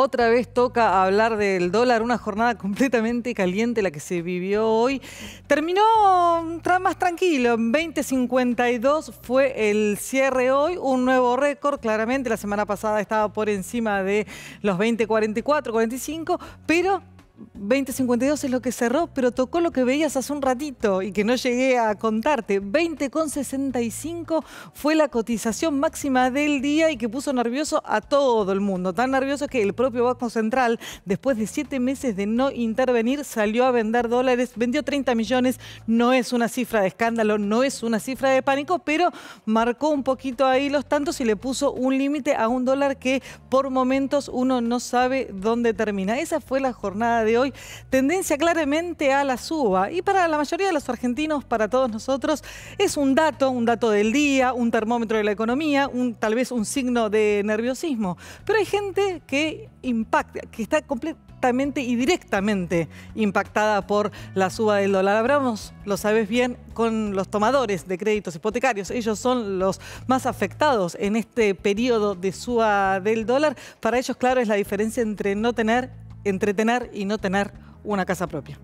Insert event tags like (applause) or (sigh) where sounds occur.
Otra vez toca hablar del dólar, una jornada (laughs) completamente caliente la que se vivió hoy. Terminó más tranquilo, 20.52 fue el cierre hoy, un nuevo récord, claramente la semana pasada estaba por encima de los 20.44, 45, pero 20.52 es lo que cerró, pero tocó lo que veías hace un ratito y que no llegué a contarte. 20.65 fue la cotización máxima del día y que puso nervioso a todo el mundo. Tan nervioso que el propio Banco Central, después de siete meses de no intervenir, salió a vender dólares, vendió 30 millones. No es una cifra de escándalo, no es una cifra de pánico, pero marcó un poquito ahí los tantos y le puso un límite a un dólar que por momentos uno no sabe dónde termina. Esa fue la jornada de hoy tendencia claramente a la suba. Y para la mayoría de los argentinos, para todos nosotros, es un dato, un dato del día, un termómetro de la economía, tal vez un signo de nerviosismo. Pero hay gente que impacta, que está completamente y directamente impactada por la suba del dólar. Hablamos, lo sabes bien, con los tomadores de créditos hipotecarios. Ellos son los más afectados en este periodo de suba del dólar. Para ellos, claro, es la diferencia entre no tener entretener y no tener una casa propia.